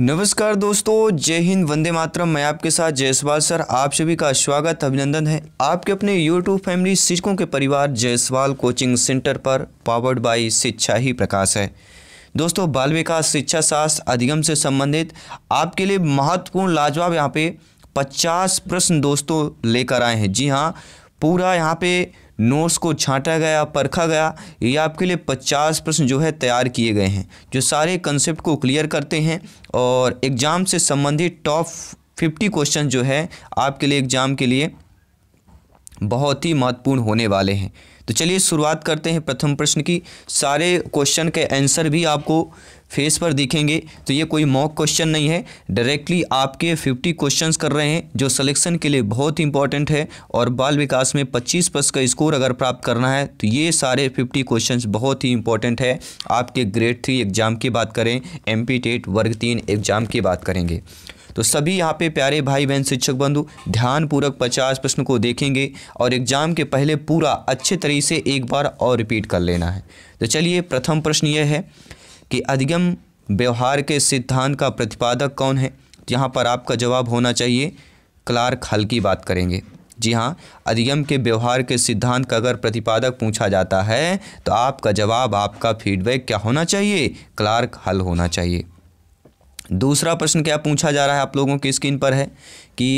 नमस्कार दोस्तों जय हिंद वंदे मातरम मैं आपके साथ जयसवाल सर आप सभी का स्वागत अभिनंदन है आपके अपने यूट्यूब फैमिली शिक्षकों के परिवार जयसवाल कोचिंग सेंटर पर पावर्ड बाई शिक्षा ही प्रकाश है दोस्तों बाल विकास शिक्षा शास्त्र अधिगम से संबंधित आपके लिए महत्वपूर्ण लाजवाब यहाँ पे पचास प्रश्न दोस्तों लेकर आए हैं जी हाँ पूरा यहाँ पे नोट्स को छांटा गया परखा गया ये आपके लिए पचास प्रश्न जो है तैयार किए गए हैं जो सारे कंसेप्ट को क्लियर करते हैं और एग्ज़ाम से संबंधित टॉप फिफ्टी क्वेश्चन जो है आपके लिए एग्ज़ाम के लिए बहुत ही महत्वपूर्ण होने वाले हैं तो चलिए शुरुआत करते हैं प्रथम प्रश्न की सारे क्वेश्चन के आंसर भी आपको फेस पर देखेंगे तो ये कोई मॉक क्वेश्चन नहीं है डायरेक्टली आपके 50 क्वेश्चंस कर रहे हैं जो सिलेक्शन के लिए बहुत इंपॉर्टेंट है और बाल विकास में 25 प्लस का स्कोर अगर प्राप्त करना है तो ये सारे 50 क्वेश्चंस बहुत ही इंपॉर्टेंट है आपके ग्रेड थ्री एग्ज़ाम की बात करें एम टेट वर्ग तीन एग्ज़ाम की बात करेंगे तो सभी यहाँ पे प्यारे भाई बहन शिक्षक बंधु ध्यानपूर्वक पचास प्रश्न को देखेंगे और एग्जाम के पहले पूरा अच्छे तरीके से एक बार और रिपीट कर लेना है तो चलिए प्रथम प्रश्न यह है कि अधिगम व्यवहार के सिद्धांत का प्रतिपादक कौन है यहाँ पर आपका जवाब होना चाहिए क्लार्क हल की बात करेंगे जी हाँ अधिगम के व्यवहार के सिद्धांत का अगर प्रतिपादक पूछा जाता है तो आपका जवाब आपका फीडबैक क्या होना चाहिए क्लार्क हल होना चाहिए दूसरा प्रश्न क्या पूछा जा रहा है आप लोगों की स्क्रीन पर है कि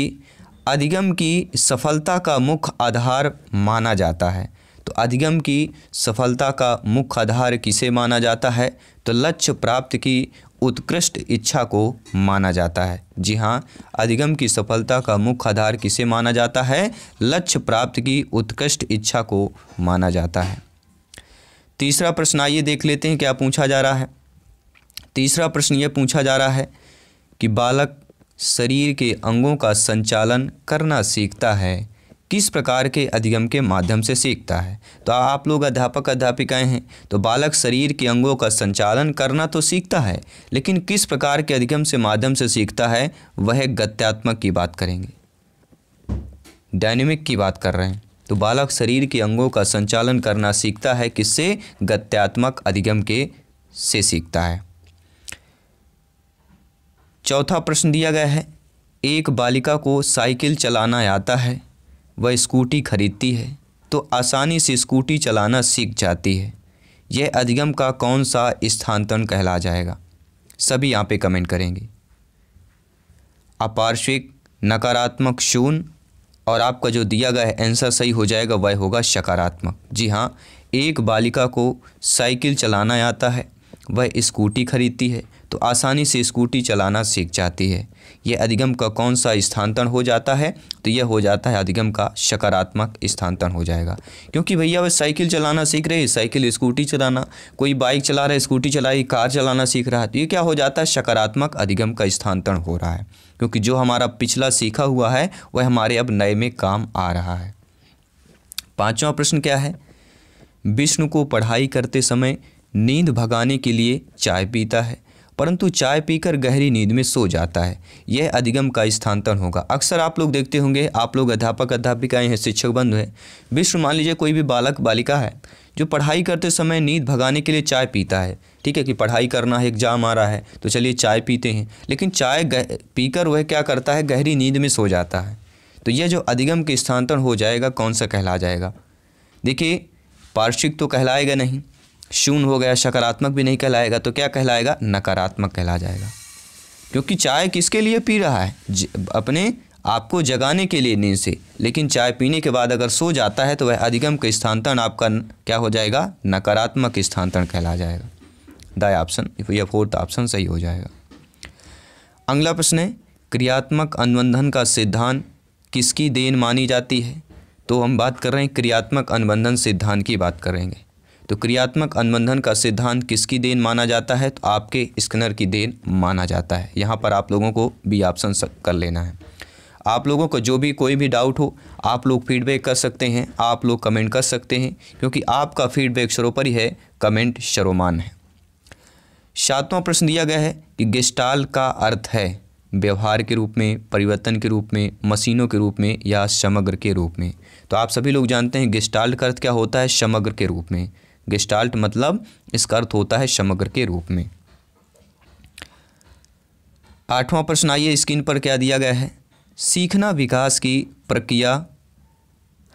अधिगम की सफलता का मुख्य आधार माना जाता है तो अधिगम की सफलता का मुख्य आधार किसे माना जाता है तो लक्ष्य प्राप्त की उत्कृष्ट इच्छा को माना जाता है जी हाँ अधिगम की सफलता का मुख्य आधार किसे माना जाता है लक्ष्य प्राप्त की उत्कृष्ट इच्छा को माना जाता है तीसरा प्रश्न आइए देख लेते हैं क्या पूछा जा रहा है तीसरा प्रश्न ये पूछा जा रहा है कि बालक शरीर के अंगों का संचालन करना सीखता है किस प्रकार के अधिगम के माध्यम से सीखता है तो आप लोग अध्यापक अध्यापिकाएं हैं तो बालक शरीर के अंगों का संचालन करना तो सीखता है लेकिन किस प्रकार के अधिगम से माध्यम से सीखता है वह गत्यात्मक की बात करेंगे डायनेमिक की बात कर रहे हैं तो बालक शरीर के अंगों का संचालन करना सीखता है किससे गत्यात्मक अधिगम के से सीखता है चौथा प्रश्न दिया गया है एक बालिका को साइकिल चलाना आता है वह स्कूटी खरीदती है तो आसानी से स्कूटी चलाना सीख जाती है यह अधिगम का कौन सा स्थानांतरण कहला जाएगा सभी यहाँ पे कमेंट करेंगे अपार्श्विक नकारात्मक शून्य और आपका जो दिया गया आंसर सही हो जाएगा वह होगा सकारात्मक जी हाँ एक बालिका को साइकिल चलाना आता है वह स्कूटी खरीदती है तो आसानी से स्कूटी चलाना सीख जाती है यह अधिगम का कौन सा स्थानांतरण हो जाता है तो यह हो जाता है अधिगम का सकारात्मक स्थानांतरण हो जाएगा क्योंकि भैया वह साइकिल चलाना सीख रहे साइकिल स्कूटी चलाना कोई बाइक चला रहा है स्कूटी चला रही कार चलाना सीख रहा है तो ये क्या हो जाता है सकारात्मक अधिगम का स्थानांतरण हो रहा है क्योंकि जो हमारा पिछला सीखा हुआ है वह हमारे अब नए में काम आ रहा है पाँचवा प्रश्न क्या है विष्णु को पढ़ाई करते समय नींद भगाने के लिए चाय पीता है परंतु चाय पीकर गहरी नींद में सो जाता है यह अधिगम का स्थानांतरण होगा अक्सर आप लोग देखते होंगे आप लोग अध्यापक अध्यापिकाएँ हैं शिक्षक बंधु हैं विश्व मान लीजिए कोई भी बालक बालिका है जो पढ़ाई करते समय नींद भगाने के लिए चाय पीता है ठीक है कि पढ़ाई करना है एग्जाम आ रहा है तो चलिए चाय पीते हैं लेकिन चाय पीकर वह क्या करता है गहरी नींद में सो जाता है तो यह जो अधिगम के स्थानांतरण हो जाएगा कौन सा कहला जाएगा देखिए पार्श्विक तो कहलाएगा नहीं शून्य हो गया सकारात्मक भी नहीं कहलाएगा तो क्या कहलाएगा नकारात्मक कहला जाएगा क्योंकि चाय किसके लिए पी रहा है अपने आपको जगाने के लिए नींद से लेकिन चाय पीने के बाद अगर सो जाता है तो वह अधिगम का स्थानांतरण आपका क्या हो जाएगा नकारात्मक स्थानांतरण कहला जाएगा दाय ऑप्शन या फोर्थ ऑप्शन सही हो जाएगा अगला प्रश्न है क्रियात्मक अनुबंधन का सिद्धांत किसकी देन मानी जाती है तो हम बात कर रहे हैं क्रियात्मक अनुबंधन सिद्धांत की बात करेंगे तो क्रियात्मक अनुबंधन का सिद्धांत किसकी देन माना जाता है तो आपके स्कनर की देन माना जाता है यहाँ पर आप लोगों को भी ऑप्शन कर लेना है आप लोगों को जो भी कोई भी डाउट हो आप लोग फीडबैक कर सकते हैं आप लोग कमेंट कर सकते हैं क्योंकि आपका फीडबैक सरोपरि है कमेंट शरोमान है सातवां प्रश्न दिया गया है कि गेस्टाल का अर्थ है व्यवहार के रूप में परिवर्तन के रूप में मशीनों के रूप में या समग्र के रूप में तो आप सभी लोग जानते हैं गिस्टाल का अर्थ क्या होता है समग्र के रूप में गिस्टाल्ट मतलब इसका अर्थ होता है समग्र के रूप में आठवां प्रश्न आइए स्क्रीन पर क्या दिया गया है सीखना विकास की प्रक्रिया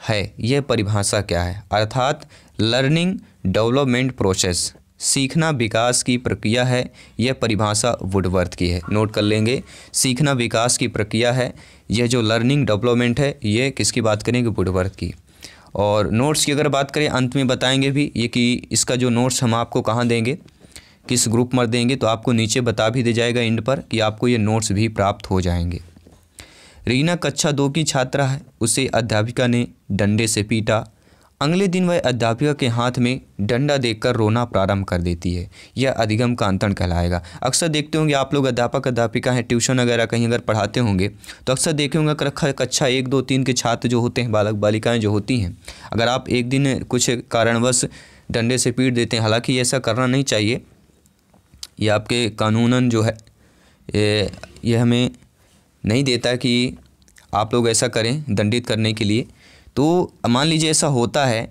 है यह परिभाषा क्या है अर्थात लर्निंग डेवलपमेंट प्रोसेस सीखना विकास की प्रक्रिया है यह परिभाषा वुडवर्थ की है नोट कर लेंगे सीखना विकास की प्रक्रिया है यह जो लर्निंग डेवलपमेंट है यह किसकी बात करेंगे वुडवर्थ की और नोट्स की अगर बात करें अंत में बताएंगे भी ये कि इसका जो नोट्स हम आपको कहाँ देंगे किस ग्रुप में देंगे तो आपको नीचे बता भी दे जाएगा एंड पर कि आपको ये नोट्स भी प्राप्त हो जाएंगे रीना कक्षा दो की छात्रा है उसे अध्यापिका ने डंडे से पीटा अगले दिन वह अध्यापिका के हाथ में डंडा देखकर रोना प्रारंभ कर देती है यह अधिगम कांतण कहलाएगा अक्सर देखते होंगे आप लोग अध्यापक अध्यापिका हैं ट्यूशन वगैरह कहीं अगर पढ़ाते होंगे तो अक्सर देखे होंगे कक्षा कक्षा एक दो तीन के छात्र जो होते हैं बालक बालिकाएँ जो होती हैं अगर आप एक दिन कुछ कारणवश डंडे से पीट देते हैं हालाँकि ऐसा करना नहीं चाहिए यह आपके कानूनन जो है यह हमें नहीं देता कि आप लोग ऐसा करें दंडित करने के लिए तो मान लीजिए ऐसा होता है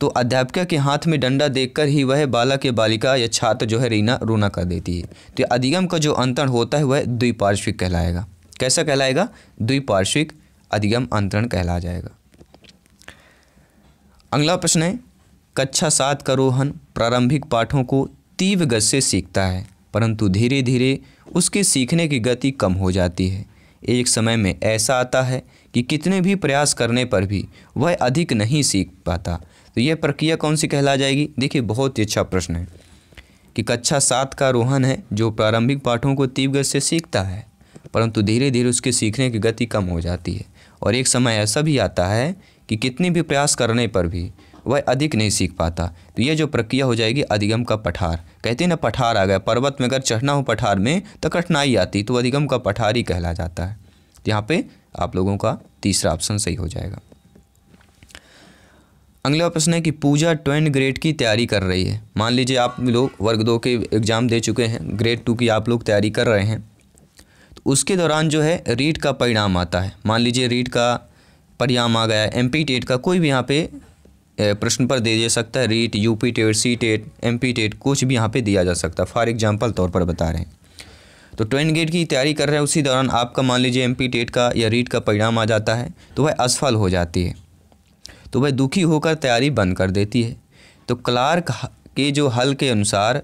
तो अध्यापिका के हाथ में डंडा देखकर ही वह बालक या बालिका या छात्र जो है रीना रोना कर देती है तो अधिगम का जो अंतरण होता है वह द्विपार्श्विक कहलाएगा कैसा कहलाएगा द्विपार्श्विक अधिगम अंतरण कहला जाएगा अगला प्रश्न है कक्षा सात का रोहन प्रारंभिक पाठों को तीव्र गति से सीखता है परंतु धीरे धीरे उसके सीखने की गति कम हो जाती है एक समय में ऐसा आता है कि कितने भी प्रयास करने पर भी वह अधिक नहीं सीख पाता तो यह प्रक्रिया कौन सी कहला जाएगी देखिए बहुत ही अच्छा प्रश्न है कि कक्षा सात का रोहन है जो प्रारंभिक पाठों को तीव्र से सीखता है परंतु धीरे धीरे उसके सीखने की गति कम हो जाती है और एक समय ऐसा भी आता है कि कितने भी प्रयास करने पर भी वह अधिक नहीं सीख पाता तो यह जो प्रक्रिया हो जाएगी अधिगम का पठार कहते हैं ना पठार आ गया पर्वत में अगर चढ़ना हो पठार में तो कठिनाई आती तो अधिगम का पठार ही कहला जाता है यहाँ पे आप लोगों का तीसरा ऑप्शन सही हो जाएगा अगला प्रश्न है कि पूजा ट्वेंथ ग्रेड की तैयारी कर रही है मान लीजिए आप लोग वर्ग दो के एग्ज़ाम दे चुके हैं ग्रेड टू की आप लोग तैयारी कर रहे हैं तो उसके दौरान जो है रीट का परिणाम आता है मान लीजिए रीट का परिणाम आ गया एम पी टेट का कोई भी यहाँ पे प्रश्न पर दे जा सकता है REET U P TET C TET M P TET कुछ भी यहाँ पे दिया जा सकता है फॉर एग्जाम्पल तौर पर बता रहे हैं तो ट्वेंट गेट की तैयारी कर रहे हैं उसी दौरान आपका मान लीजिए एम टेट का या रीट का परिणाम आ जाता है तो वह असफल हो जाती है तो वह दुखी होकर तैयारी बंद कर देती है तो क्लार्क के जो हल के अनुसार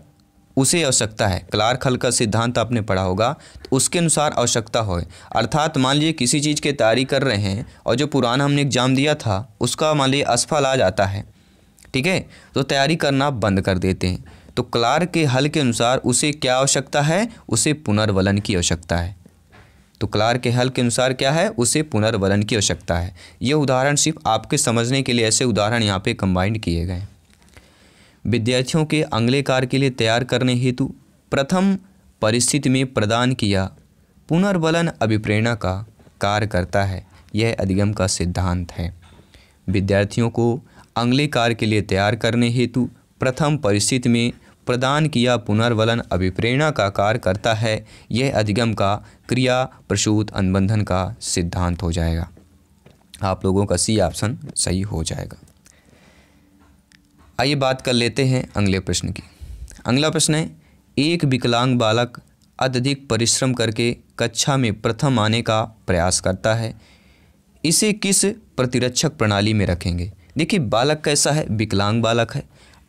उसे आवश्यकता है क्लार्क हल का सिद्धांत आपने पढ़ा होगा तो उसके अनुसार आवश्यकता हो अर्थात मान लीजिए किसी चीज़ की तैयारी कर रहे हैं और जो पुराना हमने एग्जाम दिया था उसका मान लीजिए असफल आ जाता है ठीक है तो तैयारी करना बंद कर देते हैं तो क्लार्क के हल के अनुसार उसे क्या आवश्यकता है उसे पुनर्वलन की आवश्यकता है तो क्लार्क के हल के अनुसार क्या है उसे पुनर्वलन की आवश्यकता है यह उदाहरण सिर्फ आपके समझने के लिए ऐसे उदाहरण यहाँ पे कंबाइंड किए गए विद्यार्थियों के अगले कार्य के लिए तैयार करने हेतु प्रथम परिस्थिति में प्रदान किया पुनर्वलन अभिप्रेरणा का कार्य करता है यह अधिगम का सिद्धांत है विद्यार्थियों को अगले कार्य के लिए तैयार करने हेतु प्रथम परिस्थिति में प्रदान किया पुनर्वलन अभिप्रेरणा का कार्य करता है यह अधिगम का क्रिया प्रसूत अनुबंधन का सिद्धांत हो जाएगा आप लोगों का सी ऑप्शन सही हो जाएगा आइए बात कर लेते हैं अगले प्रश्न की अगला प्रश्न है एक विकलांग बालक अत्यधिक परिश्रम करके कक्षा में प्रथम आने का प्रयास करता है इसे किस प्रतिरक्षक प्रणाली में रखेंगे देखिए बालक कैसा है विकलांग बालक है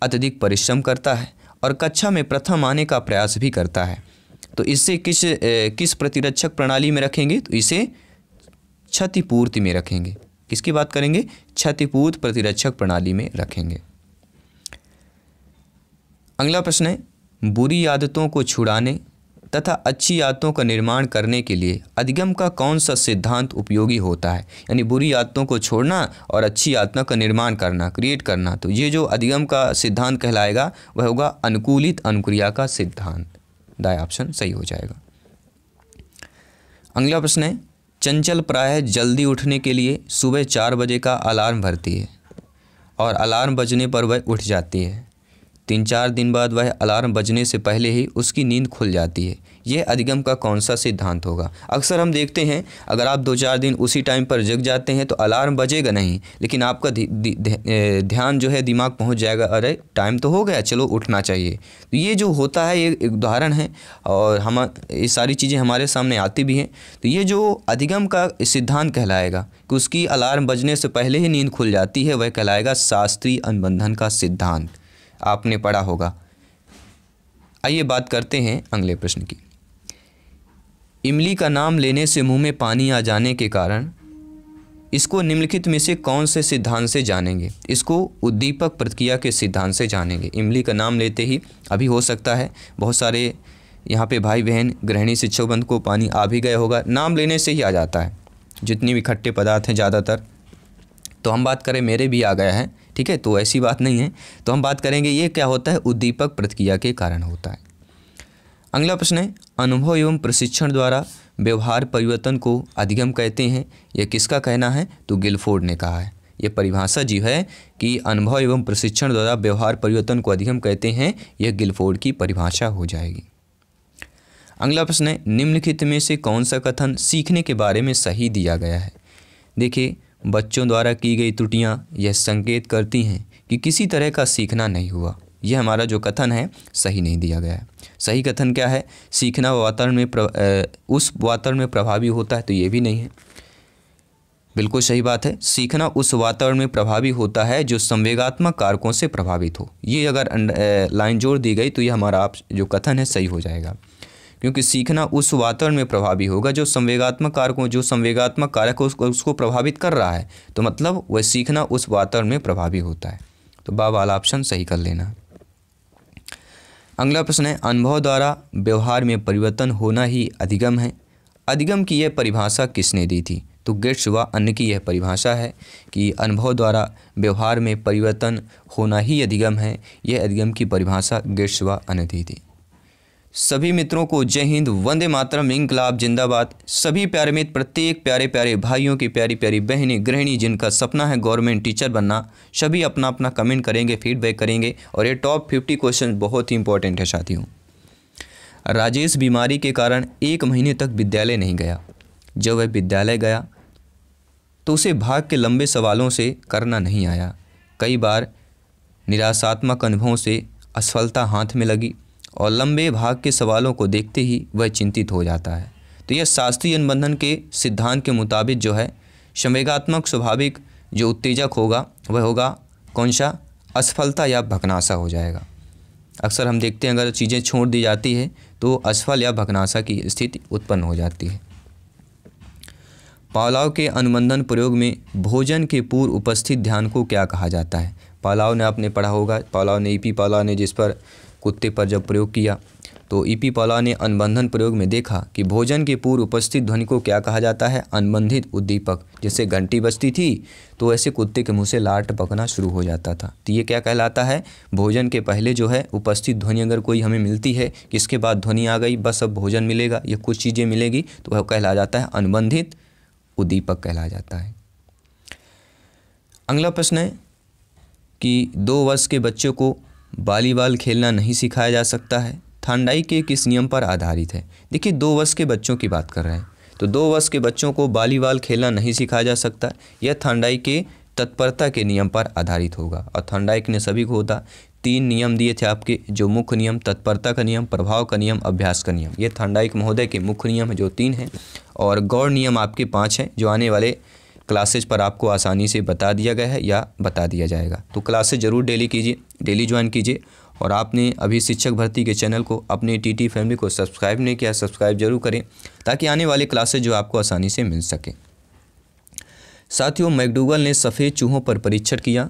अत्यधिक परिश्रम करता है और कक्षा में प्रथम आने का प्रयास भी करता है तो इससे किस किस प्रतिरक्षक प्रणाली में रखेंगे तो इसे क्षतिपूर्ति में रखेंगे किसकी बात करेंगे क्षतिपूर्ति प्रतिरक्षक प्रणाली में रखेंगे अगला प्रश्न है बुरी आदतों को छुड़ाने तथा अच्छी आदतों का निर्माण करने के लिए अधिगम का कौन सा सिद्धांत उपयोगी होता है यानी बुरी आदतों को छोड़ना और अच्छी आदतों का निर्माण करना क्रिएट करना तो ये जो अधिगम का सिद्धांत कहलाएगा वह होगा अनुकूलित अनुक्रिया का सिद्धांत दाया ऑप्शन सही हो जाएगा अगला प्रश्न है चंचल प्राय जल्दी उठने के लिए सुबह चार बजे का अलार्म भरती है और अलार्म बजने पर वह उठ जाती है तीन चार दिन बाद वह अलार्म बजने से पहले ही उसकी नींद खुल जाती है यह अधिगम का कौन सा सिद्धांत होगा अक्सर हम देखते हैं अगर आप दो चार दिन उसी टाइम पर जग जाते हैं तो अलार्म बजेगा नहीं लेकिन आपका ध्यान जो है दिमाग पहुंच जाएगा अरे टाइम तो हो गया चलो उठना चाहिए तो ये जो होता है ये एक उदाहरण है और हम ये सारी चीज़ें हमारे सामने आती भी हैं तो ये जो अधिगम का सिद्धांत कहलाएगा कि उसकी अलार्म बजने से पहले ही नींद खुल जाती है वह कहलाएगा शास्त्रीय अनुबंधन का सिद्धांत आपने पढ़ा होगा आइए बात करते हैं अगले प्रश्न की इमली का नाम लेने से मुंह में पानी आ जाने के कारण इसको निम्नलिखित में से कौन से सिद्धांत से जानेंगे इसको उद्दीपक प्रतिक्रिया के सिद्धांत से जानेंगे इमली का नाम लेते ही अभी हो सकता है बहुत सारे यहाँ पे भाई बहन गृहिणी शिक्षकबंध को पानी आ भी गया होगा नाम लेने से ही आ जाता है जितनी भी खट्टे पदार्थ हैं ज़्यादातर तो हम बात करें मेरे भी आ गया है ठीक है तो ऐसी बात नहीं है तो हम बात करेंगे ये क्या होता है उद्दीपक प्रतिक्रिया के कारण होता है अगला प्रश्न है अनुभव एवं प्रशिक्षण द्वारा व्यवहार परिवर्तन को अधिगम कहते हैं यह किसका कहना है तो गिलफोर्ड ने कहा है यह परिभाषा जी है कि अनुभव एवं प्रशिक्षण द्वारा व्यवहार परिवर्तन को अधिगम कहते हैं यह गिलफोर्ड की परिभाषा हो जाएगी अगला प्रश्न है निम्नलिखित में से कौन सा कथन सीखने के बारे में सही दिया गया है देखिए बच्चों द्वारा की गई त्रुटियाँ यह संकेत करती हैं कि किसी तरह का सीखना नहीं हुआ यह हमारा जो कथन है सही नहीं दिया गया है सही कथन क्या है सीखना वातावरण में प्र, उस वातावरण में प्रभावी होता है तो ये भी नहीं है बिल्कुल सही बात है सीखना उस वातावरण में प्रभावी होता है जो संवेगात्मक कारकों से प्रभावित हो ये अगर लाइन जोड़ दी गई तो ये हमारा आप जो कथन है सही हो जाएगा क्योंकि सीखना उस वातावरण में प्रभावी होगा जो संवेगात्मक कारकों जो संवेगात्मक कारक उसको प्रभावित कर रहा है तो मतलब वह सीखना उस वातावरण में प्रभावी होता है तो बा वाला ऑप्शन सही कर लेना अगला प्रश्न है अनुभव द्वारा व्यवहार में परिवर्तन होना ही अधिगम है अधिगम की यह परिभाषा किसने दी थी तो गेट्स व अन्य की यह परिभाषा है कि अनुभव द्वारा व्यवहार में परिवर्तन होना ही अधिगम है यह अधिगम की परिभाषा गेट्स व अन्य दी थी सभी मित्रों को जय हिंद वंदे मातरम इंकलाब जिंदाबाद सभी प्यारे मित्र प्रत्येक प्यारे प्यारे भाइयों की प्यारी प्यारी बहनें गृहिणी जिनका सपना है गवर्नमेंट टीचर बनना सभी अपना अपना कमेंट करेंगे फीडबैक करेंगे और ये टॉप फिफ्टी क्वेश्चन बहुत ही इंपॉर्टेंट है साथियों राजेश बीमारी के कारण एक महीने तक विद्यालय नहीं गया जब वह विद्यालय गया तो उसे भाग के लंबे सवालों से करना नहीं आया कई बार निराशात्मक अनुभवों से असफलता हाथ में लगी और लंबे भाग के सवालों को देखते ही वह चिंतित हो जाता है तो यह शास्त्रीय अनुबंधन के सिद्धांत के मुताबिक जो है संवेगात्मक स्वाभाविक जो उत्तेजक होगा वह होगा कौन सा असफलता या भकनासा हो जाएगा अक्सर हम देखते हैं अगर चीज़ें छोड़ दी जाती है तो असफल या भकनासा की स्थिति उत्पन्न हो जाती है पालाव के अनुबंधन प्रयोग में भोजन के पूर्व उपस्थित ध्यान को क्या कहा जाता है पालाव ने आपने पढ़ा होगा पालाव ने ई पी पालाव ने जिस पर कुत्ते पर जब प्रयोग किया तो ईपी पौला ने अनुबंधन प्रयोग में देखा कि भोजन के पूर्व उपस्थित ध्वनि को क्या कहा जाता है अनुबंधित उद्दीपक जैसे घंटी बजती थी तो ऐसे कुत्ते के मुंह से लाट पकना शुरू हो जाता था तो ये क्या कहलाता है भोजन के पहले जो है उपस्थित ध्वनि अगर कोई हमें मिलती है किसके बाद ध्वनि आ गई बस अब भोजन मिलेगा या कुछ चीज़ें मिलेगी तो वह कहला जाता है अनुबंधित उद्दीपक कहला जाता है अगला प्रश्न है कि दो वर्ष के बच्चों को वॉलीबॉल खेलना नहीं सिखाया जा सकता है थंडाई के किस नियम पर आधारित है देखिए दो वर्ष के बच्चों की बात कर रहे हैं तो दो वर्ष के बच्चों को वॉलीबॉल खेलना नहीं सिखाया जा सकता यह थंडाई के तत्परता के नियम पर आधारित होगा और थंडाइक ने सभी को होता तीन नियम दिए थे आपके जो मुख्य नियम तत्परता का नियम प्रभाव का नियम अभ्यास का नियम ये थंडाइक महोदय के मुख्य नियम है जो तीन हैं और गौर नियम आपके पाँच हैं जो आने वाले क्लासेज पर आपको आसानी से बता दिया गया है या बता दिया जाएगा तो क्लासेज ज़रूर डेली कीजिए डेली ज्वाइन कीजिए और आपने अभी शिक्षक भर्ती के चैनल को अपने टीटी फैमिली को सब्सक्राइब नहीं किया सब्सक्राइब जरूर करें ताकि आने वाले क्लासेज जो आपको आसानी से मिल सके साथियों मैकडूगल ने सफ़ेद चूहों पर परीक्षण किया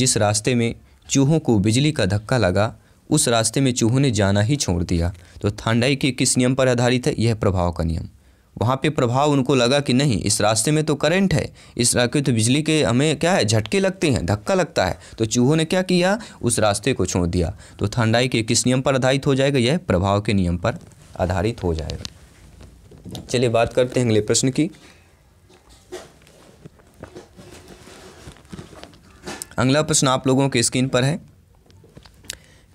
जिस रास्ते में चूहों को बिजली का धक्का लगा उस रास्ते में चूहों ने जाना ही छोड़ दिया तो थांडाई के किस नियम पर आधारित है यह प्रभाव का नियम वहाँ पे प्रभाव उनको लगा कि नहीं इस रास्ते में तो करंट है इस रास्ते तो बिजली के हमें क्या है झटके लगते हैं धक्का लगता है तो चूहों ने क्या किया उस रास्ते को छोड़ दिया तो ठंडाई के किस नियम पर आधारित हो जाएगा यह प्रभाव के नियम पर आधारित हो जाएगा चलिए बात करते हैं अगले प्रश्न की अगला प्रश्न आप लोगों के स्क्रीन पर है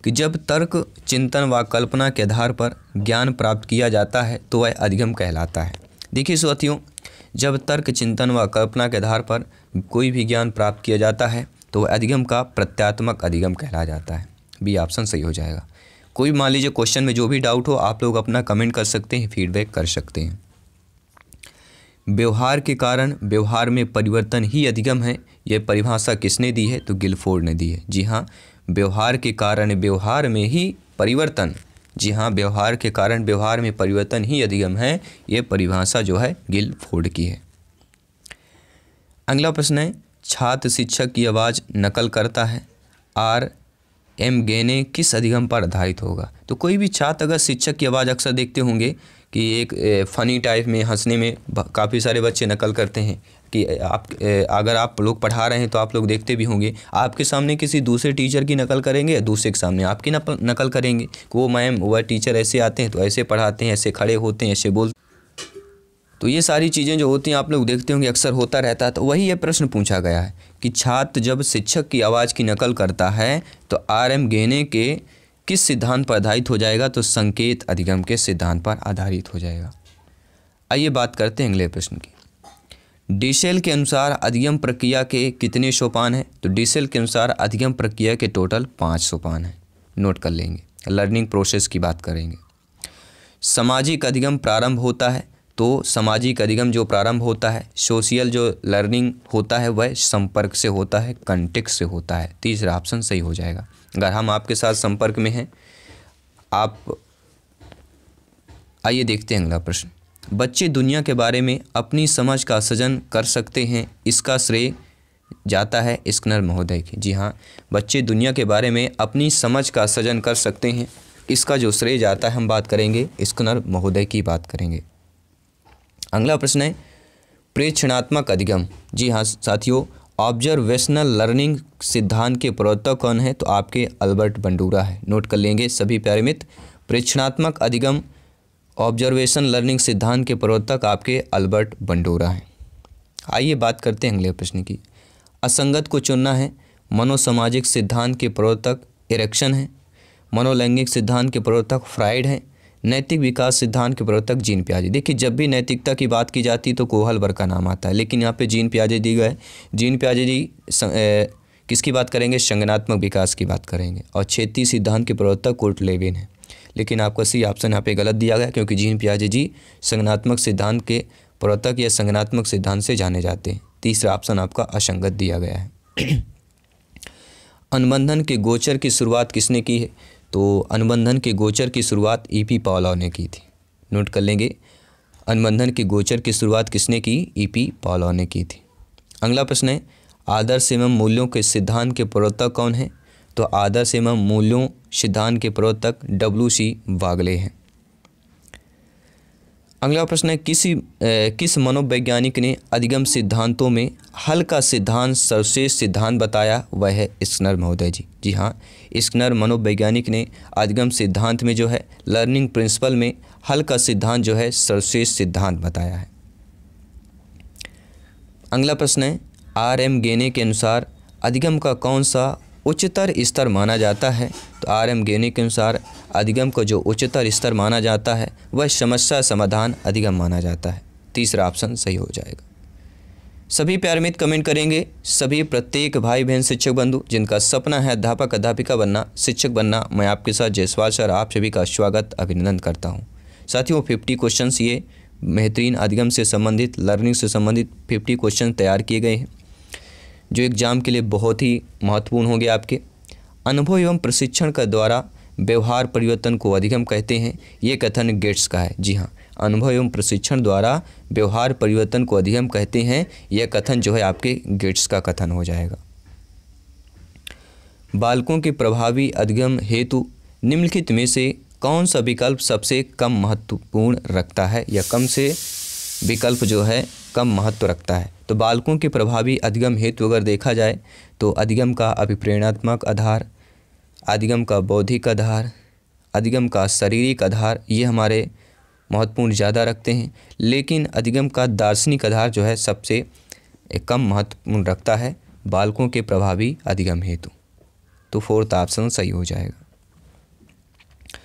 कि जब तर्क चिंतन व कल्पना के आधार पर ज्ञान प्राप्त किया जाता है तो वह अधिगम कहलाता है देखिए स्वतियों जब तर्क चिंतन व कल्पना के आधार पर कोई भी ज्ञान प्राप्त किया जाता है तो वह अधिगम का प्रत्यात्मक अधिगम कहला जाता है बी ऑप्शन सही हो जाएगा कोई मान लीजिए क्वेश्चन में जो भी डाउट हो आप लोग अपना कमेंट कर सकते हैं फीडबैक कर सकते हैं व्यवहार के कारण व्यवहार में परिवर्तन ही अधिगम है यह परिभाषा किसने दी है तो गिलफोर्ड ने दी है जी हाँ व्यवहार के कारण व्यवहार में ही परिवर्तन जी हाँ व्यवहार के कारण व्यवहार में परिवर्तन ही अधिगम है ये परिभाषा जो है गिल फोर्ड की है अगला प्रश्न है छात्र शिक्षक की आवाज़ नकल करता है आर एम गेने किस अधिगम पर आधारित होगा तो कोई भी छात्र अगर शिक्षक की आवाज़ अक्सर देखते होंगे कि एक फनी टाइप में हंसने में काफ़ी सारे बच्चे नकल करते हैं कि आप अगर आप लोग पढ़ा रहे हैं तो आप लोग देखते भी होंगे आपके सामने किसी दूसरे टीचर की नकल करेंगे या दूसरे के सामने आपकी नकल करेंगे कि वो मैम वह टीचर ऐसे आते हैं तो ऐसे पढ़ाते हैं ऐसे खड़े होते हैं ऐसे बोलते तो ये सारी चीज़ें जो होती हैं आप लोग देखते होंगे अक्सर होता रहता है तो वही ये प्रश्न पूछा गया है कि छात्र जब शिक्षक की आवाज़ की नकल करता है तो आर एम गेने के किस सिद्धांत पर आधारित हो जाएगा तो संकेत अधिगम के सिद्धांत पर आधारित हो जाएगा आइए बात करते हैं अगले प्रश्न की डीसेल के अनुसार अधिगम प्रक्रिया के कितने सोपान हैं तो डीसेल के अनुसार अधिगम प्रक्रिया के टोटल पाँच सोपान हैं नोट कर लेंगे लर्निंग प्रोसेस की बात करेंगे सामाजिक अधिगम प्रारंभ होता है तो सामाजिक अधिगम जो प्रारंभ होता है सोशल जो लर्निंग होता है वह संपर्क से होता है कंटेक्ट से होता है तीसरा ऑप्शन सही हो जाएगा अगर हम आपके साथ संपर्क में हैं आप आइए देखते हैं अगला प्रश्न बच्चे दुनिया के बारे में अपनी समझ का सृजन कर सकते हैं इसका श्रेय जाता है स्कनर महोदय के जी हाँ बच्चे दुनिया के बारे में अपनी समझ का सृजन कर सकते हैं इसका जो श्रेय जाता है हम बात करेंगे स्कनर महोदय की बात करेंगे अगला प्रश्न है प्रेक्षणात्मक अधिगम जी हाँ साथियों ऑब्जर्वेशनल लर्निंग सिद्धांत के प्रवर्तक कौन है तो आपके अल्बर्ट बंडूरा है नोट कर लेंगे सभी प्यारे मित्र प्रेक्षणात्मक अधिगम ऑब्जर्वेशन लर्निंग सिद्धांत के प्रवर्तक आपके अल्बर्ट बंडोरा हैं आइए बात करते हैं अगले प्रश्न की असंगत को चुनना है मनोसामाजिक सिद्धांत के प्रवर्तक इरेक्शन हैं मनोलैंगिक सिद्धांत के प्रवर्तक फ्राइड हैं नैतिक विकास सिद्धांत के प्रवर्तक जीन प्याजे देखिए जब भी नैतिकता की बात की जाती तो कोहलबर का नाम आता है लेकिन यहाँ पे जीन प्याजे दी गए जीन प्याजे जी ए, किसकी बात करेंगे संगनात्मक विकास की बात करेंगे और क्षेत्रीय सिद्धांत के प्रवर्तक कोर्ट लेविन हैं लेकिन आपका सी ऑप्शन यहाँ पे गलत दिया गया क्योंकि जीन पियाजे जी संगनात्मक सिद्धांत के प्रवर्तक या संगनात्मक सिद्धांत से जाने जाते हैं तीसरा ऑप्शन आपका असंगत दिया गया है अनुबंधन के गोचर की शुरुआत किसने की है तो अनुबंधन के गोचर की शुरुआत ई पी पावलाव ने की थी नोट कर लेंगे अनुबंधन के गोचर की शुरुआत किसने की ई पी पावलाव ने की थी अगला प्रश्न है आदर्श एवं मूल्यों के सिद्धांत के प्रवर्तक कौन हैं तो आधा से मूल्यों सिद्धांत के प्रवर्तक डब्ल्यू सी वागले हैं अगला प्रश्न है किसी किस मनोवैज्ञानिक ने अधिगम सिद्धांतों में हल का सिद्धांत सर्वश्रेष्ठ सिद्धांत बताया वह है स्कनर महोदय जी जी हाँ स्कनर मनोवैज्ञानिक ने अधिगम सिद्धांत में जो है लर्निंग प्रिंसिपल में हल का सिद्धांत जो है सर्वश्रेष्ठ सिद्धांत बताया है अगला प्रश्न है आर एम गेने के अनुसार अधिगम का कौन सा उच्चतर स्तर माना जाता है तो आर एम गेनी के अनुसार अधिगम को जो उच्चतर स्तर माना जाता है वह समस्या समाधान अधिगम माना जाता है तीसरा ऑप्शन सही हो जाएगा सभी प्यार कमेंट करेंगे सभी प्रत्येक भाई बहन शिक्षक बंधु जिनका सपना है अध्यापक अध्यापिका बनना शिक्षक बनना मैं आपके साथ जयसवाल सर आप सभी का स्वागत अभिनंदन करता हूँ साथियों फिफ्टी क्वेश्चन ये बेहतरीन अधिगम से संबंधित लर्निंग से संबंधित फिफ्टी क्वेश्चन तैयार किए गए हैं जो एग्ज़ाम के लिए बहुत ही महत्वपूर्ण होंगे आपके अनुभव एवं प्रशिक्षण का द्वारा व्यवहार परिवर्तन को अधिगम कहते हैं ये कथन गेट्स का है जी हाँ अनुभव एवं प्रशिक्षण द्वारा व्यवहार परिवर्तन को अधिगम कहते हैं यह कथन जो है आपके गेट्स का कथन हो जाएगा बालकों के प्रभावी अधिगम हेतु निम्नलिखित में से कौन सा विकल्प सबसे कम महत्वपूर्ण रखता है या कम से विकल्प जो है कम महत्व रखता है तो बालकों के प्रभावी अधिगम हेतु अगर देखा जाए तो अधिगम का अभिप्रेरणात्मक आधार अधिगम का बौद्धिक आधार अधिगम का शारीरिक आधार ये हमारे महत्वपूर्ण ज़्यादा रखते हैं लेकिन अधिगम का दार्शनिक आधार जो है सबसे कम महत्वपूर्ण रखता है बालकों के प्रभावी अधिगम हेतु तो फोर्थ ऑप्शन सही हो जाएगा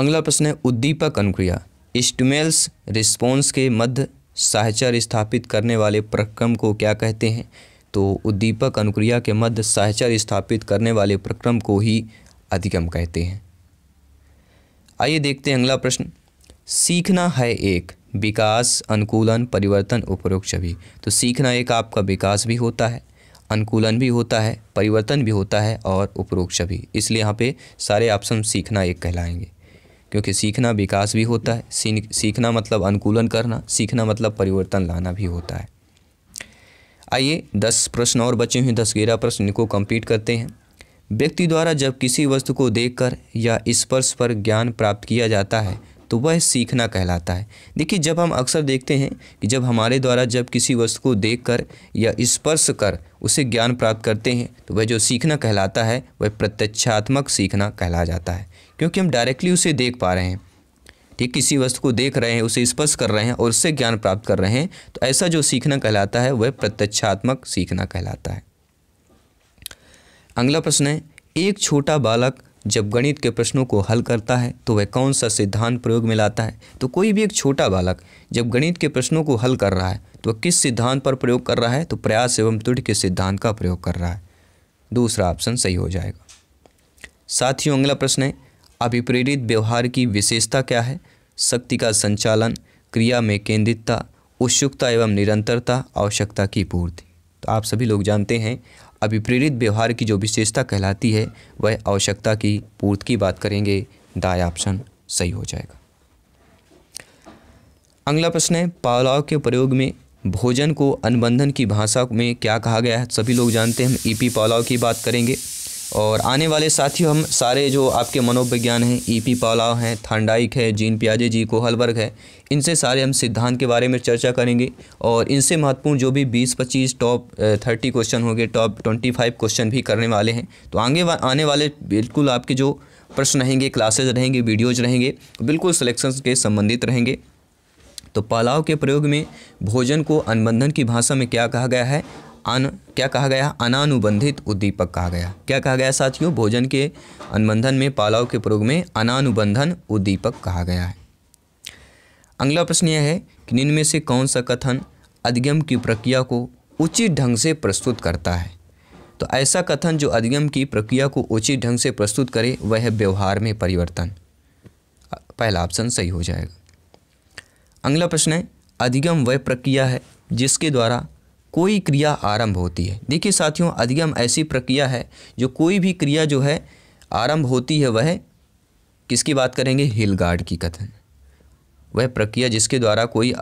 अगला प्रश्न है उद्दीपक अनुक्रिया स्टमेल्स रिस्पॉन्स के मध्य साहचर स्थापित करने वाले प्रक्रम को क्या कहते हैं तो उद्दीपक अनुक्रिया के मध्य साहचर स्थापित करने वाले प्रक्रम को ही अधिगम कहते हैं आइए देखते हैं अगला प्रश्न सीखना है एक विकास अनुकूलन परिवर्तन उपरोक्त भी तो सीखना एक आपका विकास भी होता है अनुकूलन भी होता है परिवर्तन भी होता है और उपरोक्ष भी इसलिए यहाँ पे सारे ऑप्शन सीखना एक कहलाएंगे क्योंकि सीखना विकास भी होता है सीखना मतलब अनुकूलन करना सीखना मतलब परिवर्तन लाना भी होता है आइए दस प्रश्न और बचे हुए दस ग्यारह प्रश्न इनको कंप्लीट करते हैं व्यक्ति द्वारा जब किसी वस्तु को देखकर या स्पर्श पर ज्ञान प्राप्त किया जाता है तो वह सीखना कहलाता है देखिए जब हम अक्सर देखते हैं कि जब हमारे द्वारा जब किसी वस्तु को देखकर या स्पर्श कर उसे ज्ञान प्राप्त करते हैं तो वह जो सीखना कहलाता है वह प्रत्यक्षात्मक सीखना कहला जाता है क्योंकि हम डायरेक्टली उसे देख पा रहे हैं ठीक किसी वस्तु को देख रहे हैं उसे स्पर्श कर रहे हैं और उससे ज्ञान प्राप्त कर रहे हैं तो ऐसा जो सीखना कहलाता है वह प्रत्यक्षात्मक सीखना कहलाता है अगला प्रश्न है एक छोटा बालक जब गणित के प्रश्नों को हल करता है तो वह कौन सा सिद्धांत प्रयोग में लाता है तो कोई भी एक छोटा बालक जब गणित के प्रश्नों को हल कर रहा है तो वह किस सिद्धांत पर प्रयोग कर रहा है तो प्रयास एवं तुट के सिद्धांत का प्रयोग कर रहा है दूसरा ऑप्शन सही हो जाएगा साथ ही अगला प्रश्न है अभिप्रेरित व्यवहार की विशेषता क्या है शक्ति का संचालन क्रिया में केंद्रितता उत्सुकता एवं निरंतरता आवश्यकता की पूर्ति तो आप सभी लोग जानते हैं अभिप्रेरित व्यवहार की जो विशेषता कहलाती है वह आवश्यकता की पूर्ति की बात करेंगे दाय ऑप्शन सही हो जाएगा अगला प्रश्न है पावलाव के प्रयोग में भोजन को अनुबंधन की भाषा में क्या कहा गया है सभी लोग जानते हैं हम ई e पी की बात करेंगे और आने वाले साथियों हम सारे जो आपके मनोविज्ञान हैं ई पी पालाव हैं थांडाइक है जीन प्याजे जी कोहलबर्ग है इनसे सारे हम सिद्धांत के बारे में चर्चा करेंगे और इनसे महत्वपूर्ण जो भी बीस पच्चीस टॉप थर्टी क्वेश्चन होंगे टॉप ट्वेंटी फाइव क्वेश्चन भी करने वाले हैं तो आगे वा, आने वाले बिल्कुल आपके जो प्रश्न रहेंगे क्लासेज रहेंगे वीडियोज रहेंगे बिल्कुल सिलेक्शन के संबंधित रहेंगे तो पालाव के प्रयोग में भोजन को अनुबंधन की भाषा में क्या कहा गया है अन क्या कहा गया अनानुबंधित उद्दीपक कहा गया क्या कहा गया साथियों भोजन के अनुबंधन में पालाव के प्रयोग में अनानुबंधन उद्दीपक कहा गया है अगला प्रश्न यह है कि निम्न में से कौन सा कथन अधिगम की प्रक्रिया को उचित ढंग से प्रस्तुत करता है तो ऐसा कथन जो अधिगम की प्रक्रिया को उचित ढंग से प्रस्तुत करे वह व्यवहार में परिवर्तन पहला ऑप्शन सही हो जाएगा अगला प्रश्न है अधिगम वह प्रक्रिया है जिसके द्वारा कोई क्रिया आरंभ होती है देखिए साथियों अधिगम ऐसी प्रक्रिया है जो कोई भी क्रिया जो है आरंभ होती है वह किसकी बात करेंगे हिलगार्ड की कथन वह प्रक्रिया जिसके द्वारा कोई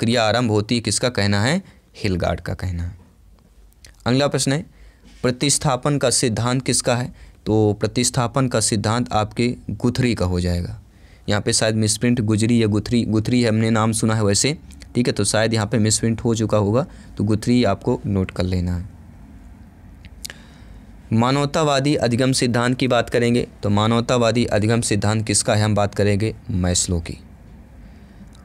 क्रिया आरंभ होती है किसका कहना है हिलगार्ड का कहना है अगला प्रश्न है प्रतिस्थापन का सिद्धांत किसका है तो प्रतिस्थापन का सिद्धांत आपके गुथरी का हो जाएगा यहाँ पे शायद मिसप्रिंट गुजरी या गुथरी गुथरी हमने नाम सुना है वैसे ठीक है तो शायद यहाँ पे मिस प्रिंट हो चुका होगा तो गुथरी आपको नोट कर लेना है मानवतावादी अधिगम सिद्धांत की बात करेंगे तो मानवतावादी अधिगम सिद्धांत किसका है हम बात करेंगे मैस्लो की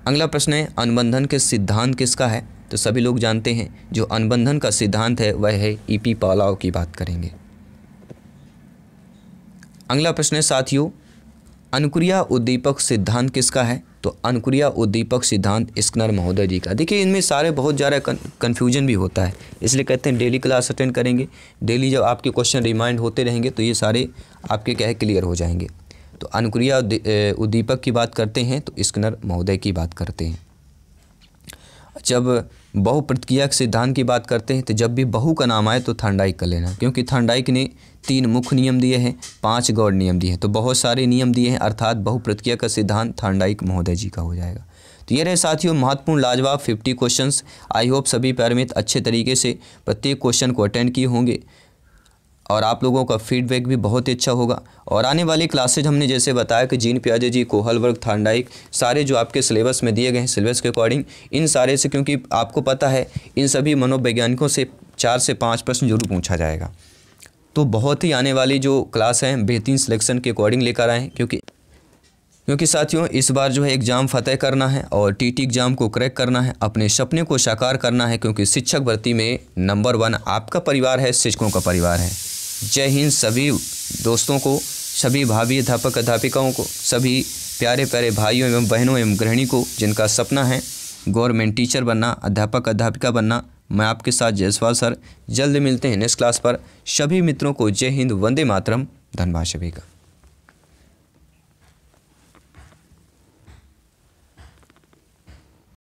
अगला प्रश्न है अनुबंधन के सिद्धांत किसका है तो सभी लोग जानते हैं जो अनुबंधन का सिद्धांत है वह है पी पालाव की बात करेंगे अगला प्रश्न है साथियों अनुक्रिया उद्दीपक सिद्धांत किसका है तो अनुक्रिया उद्दीपक सिद्धांत स्कनर महोदय जी का देखिए इनमें सारे बहुत ज़्यादा कन्फ्यूजन भी होता है इसलिए कहते हैं डेली क्लास अटेंड करेंगे डेली जब आपके क्वेश्चन रिमाइंड होते रहेंगे तो ये सारे आपके क्या क्लियर हो जाएंगे तो अनुक्रिया उद्दीपक की बात करते हैं तो स्कनर महोदय की बात करते हैं जब बहुप्रतिक्रिया के सिद्धांत की बात करते हैं तो जब भी बहु का नाम आए तो थंडाइक का लेना क्योंकि थंडाइक ने तीन मुख्य नियम दिए हैं पांच गौड़ नियम दिए हैं तो बहुत सारे नियम दिए हैं अर्थात बहुप्रतिक्रिया का सिद्धांत थंडाइक महोदय जी का हो जाएगा तो ये रहे साथियों महत्वपूर्ण लाजवाब 50 क्वेश्चंस आई होप सभी पैरमित अच्छे तरीके से प्रत्येक क्वेश्चन को अटेंड किए होंगे और आप लोगों का फीडबैक भी बहुत ही अच्छा होगा और आने वाली क्लासेज हमने जैसे बताया कि जीन प्याजे जी कोहल वर्ग थांडाइक सारे जो आपके सिलेबस में दिए गए हैं सिलेबस के अकॉर्डिंग इन सारे से क्योंकि आपको पता है इन सभी मनोवैज्ञानिकों से चार से पाँच प्रश्न जरूर पूछा जाएगा तो बहुत ही आने वाली जो क्लास हैं बेहतरीन सिलेक्शन के अकॉर्डिंग लेकर आएँ क्योंकि क्योंकि साथियों इस बार जो है एग्ज़ाम फतेह करना है और टीटी एग्ज़ाम को क्रैक करना है अपने सपने को साकार करना है क्योंकि शिक्षक भर्ती में नंबर वन आपका परिवार है शिक्षकों का परिवार है जय हिंद सभी दोस्तों को सभी भाभी अध्यापक अध्यापिकाओं को सभी प्यारे प्यारे भाइयों एवं बहनों एवं गृहिणी को जिनका सपना है गवर्नमेंट टीचर बनना अध्यापक अध्यापिका बनना मैं आपके साथ जयसवाल सर जल्द मिलते हैं नेक्स्ट क्लास पर सभी मित्रों को जय हिंद वंदे मातरम धनबाद सभी का